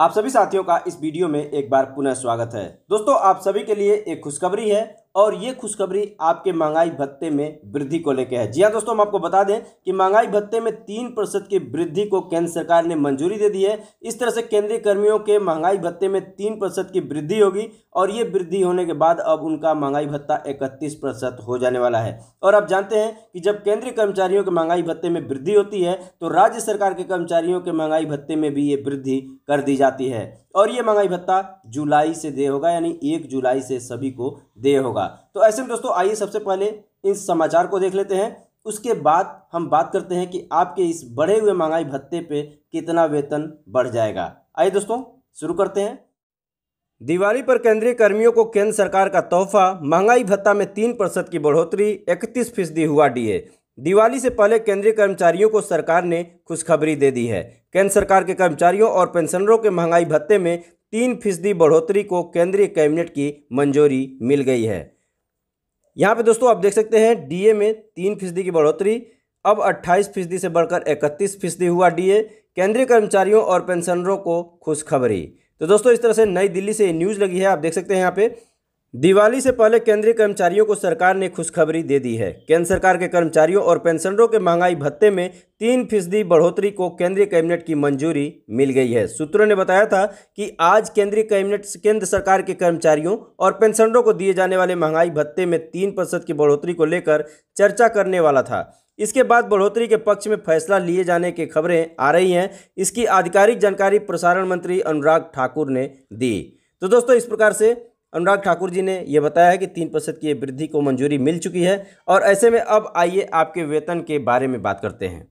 आप सभी साथियों का इस वीडियो में एक बार पुनः स्वागत है दोस्तों आप सभी के लिए एक खुशखबरी है और ये खुशखबरी आपके महंगाई भत्ते में वृद्धि को लेकर है जी हाँ दोस्तों हम आपको बता दें कि महंगाई भत्ते में तीन प्रतिशत की वृद्धि को केंद्र सरकार ने मंजूरी दे दी है इस तरह से केंद्रीय कर्मियों के महंगाई भत्ते में तीन प्रतिशत की वृद्धि होगी और ये वृद्धि होने के बाद अब उनका महंगाई भत्ता इकतीस प्रतिशत हो जाने वाला है और आप जानते हैं कि जब केंद्रीय कर्मचारियों के महंगाई भत्ते में वृद्धि होती है तो राज्य सरकार के कर्मचारियों के महंगाई भत्ते में भी ये वृद्धि कर दी जाती है और ये महंगाई भत्ता जुलाई से दे होगा यानी एक जुलाई से सभी को दे होगा तो ऐसे में दोस्तों आइए सबसे पहले इस समाचार को देख लेते हैं उसके बाद हम बात करते हैं कि आपके इस बढ़े हुए महंगाई भत्ते पे कितना वेतन बढ़ जाएगा आइए दोस्तों शुरू करते हैं दिवाली पर केंद्रीय कर्मियों को केंद्र सरकार का तोहफा महंगाई भत्ता में तीन प्रतिशत की बढ़ोतरी इकतीस फीसदी हुआ डीए दिवाली से पहले केंद्रीय कर्मचारियों को सरकार ने खुशखबरी दे दी है केंद्र सरकार के कर्मचारियों और पेंशनरों के महंगाई भत्ते में तीन फीसदी बढ़ोतरी को केंद्रीय कैबिनेट की मंजूरी मिल गई है यहाँ पे दोस्तों आप देख सकते हैं डीए में तीन फीसदी की बढ़ोतरी अब 28 फीसदी से बढ़कर 31 फीसदी हुआ डीए केंद्रीय कर्मचारियों और पेंशनरों को खुशखबरी तो दोस्तों इस तरह से नई दिल्ली से न्यूज़ लगी है आप देख सकते हैं यहाँ पे दिवाली से पहले केंद्रीय कर्मचारियों को सरकार ने खुशखबरी दे दी है केंद्र सरकार के कर्मचारियों और पेंशनरों के महंगाई भत्ते में तीन फीसदी बढ़ोतरी को केंद्रीय कैबिनेट की मंजूरी मिल गई है सूत्रों ने बताया था कि आज केंद्रीय कैबिनेट केंद्र सरकार के कर्मचारियों और पेंशनरों को दिए जाने वाले महंगाई भत्ते में तीन प्रतिशत की बढ़ोतरी को लेकर चर्चा करने वाला था इसके बाद बढ़ोतरी के पक्ष में फैसला लिए जाने की खबरें आ रही हैं इसकी आधिकारिक जानकारी प्रसारण मंत्री अनुराग ठाकुर ने दी तो दोस्तों इस प्रकार से अनुराग ठाकुर जी ने यह बताया है कि तीन प्रतिशत की वृद्धि को मंजूरी मिल चुकी है और ऐसे में अब आइए आपके वेतन के बारे में बात करते हैं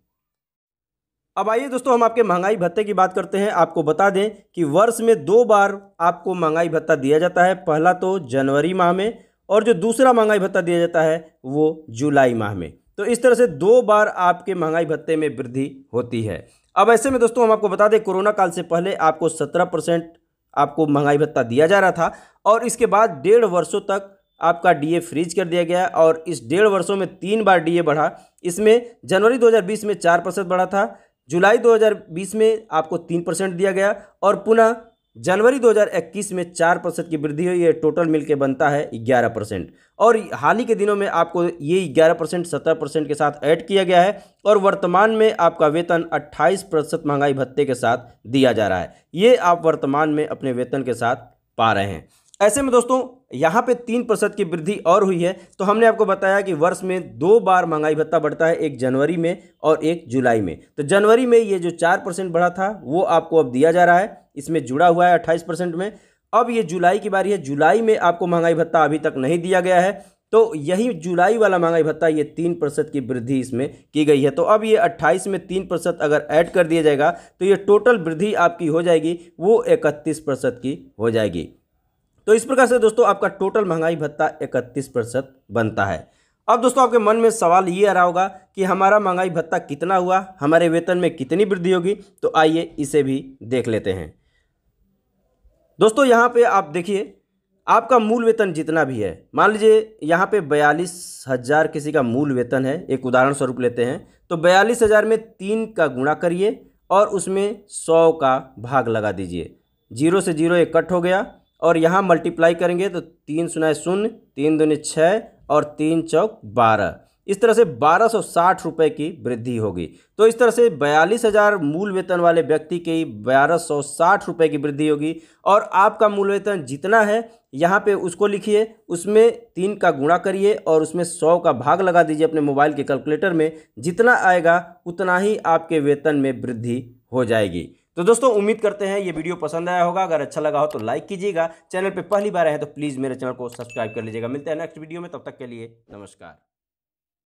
अब आइए दोस्तों हम आपके महंगाई भत्ते की बात करते हैं आपको बता दें कि वर्ष में दो बार आपको महंगाई भत्ता दिया जाता है पहला तो जनवरी माह में और जो दूसरा महंगाई भत्ता दिया जाता है वो जुलाई माह में तो इस तरह से दो बार आपके महंगाई भत्ते में वृद्धि होती है अब ऐसे में दोस्तों हम आपको बता दें कोरोना काल से पहले आपको सत्रह परसेंट आपको महंगाई भत्ता दिया जा रहा था और इसके बाद डेढ़ वर्षों तक आपका डीए फ्रीज कर दिया गया और इस डेढ़ वर्षों में तीन बार डीए बढ़ा इसमें जनवरी 2020 में चार परसेंट बढ़ा था जुलाई 2020 में आपको तीन परसेंट दिया गया और पुनः जनवरी 2021 में चार परसेंट की वृद्धि हुई है टोटल मिलकर बनता है ग्यारह परसेंट और हाल ही के दिनों में आपको ये ग्यारह परसेंट सत्रह परसेंट के साथ ऐड किया गया है और वर्तमान में आपका वेतन अट्ठाईस प्रतिशत महंगाई भत्ते के साथ दिया जा रहा है ये आप वर्तमान में अपने वेतन के साथ पा रहे हैं ऐसे में दोस्तों यहाँ पे तीन प्रतिशत की वृद्धि और हुई है तो हमने आपको बताया कि वर्ष में दो बार महंगाई भत्ता बढ़ता है एक जनवरी में और एक जुलाई में तो जनवरी में ये जो चार परसेंट बढ़ा था वो आपको अब दिया जा रहा है इसमें जुड़ा हुआ है अट्ठाईस परसेंट में अब ये जुलाई की बारी है जुलाई में आपको महंगाई भत्ता अभी तक नहीं दिया गया है तो यही जुलाई वाला महंगाई भत्ता ये तीन प्रतिशत की वृद्धि इसमें की गई है तो अब ये अट्ठाईस में तीन प्रतिशत अगर ऐड कर दिया जाएगा तो ये टोटल वृद्धि आपकी हो जाएगी वो इकतीस प्रतिशत की हो जाएगी तो इस प्रकार से दोस्तों आपका टोटल महंगाई भत्ता इकतीस प्रतिशत बनता है अब दोस्तों आपके मन में सवाल ये आ रहा होगा कि हमारा महंगाई भत्ता कितना हुआ हमारे वेतन में कितनी वृद्धि होगी तो आइए इसे भी देख लेते हैं दोस्तों यहाँ पे आप देखिए आपका मूल वेतन जितना भी है मान लीजिए यहाँ पे बयालीस हज़ार किसी का मूल वेतन है एक उदाहरण स्वरूप लेते हैं तो बयालीस हज़ार में तीन का गुणा करिए और उसमें सौ का भाग लगा दीजिए जीरो से जीरो एक कट हो गया और यहाँ मल्टीप्लाई करेंगे तो तीन सुनाए शून्य तीन दुनिया छः और तीन चौक बारह इस तरह से बारह सौ साठ की वृद्धि होगी तो इस तरह से बयालीस हज़ार मूल वेतन वाले व्यक्ति की बारह सौ साठ रुपये की वृद्धि होगी और आपका मूल वेतन जितना है यहाँ पे उसको लिखिए उसमें तीन का गुणा करिए और उसमें सौ का भाग लगा दीजिए अपने मोबाइल के कैलकुलेटर में जितना आएगा उतना ही आपके वेतन में वृद्धि हो जाएगी तो दोस्तों उम्मीद करते हैं ये वीडियो पसंद आया होगा अगर अच्छा लगा हो तो लाइक कीजिएगा चैनल पे पहली बार आए हैं तो प्लीज़ मेरे चैनल को सब्सक्राइब कर लीजिएगा मिलते हैं नेक्स्ट वीडियो में तब तक के लिए नमस्कार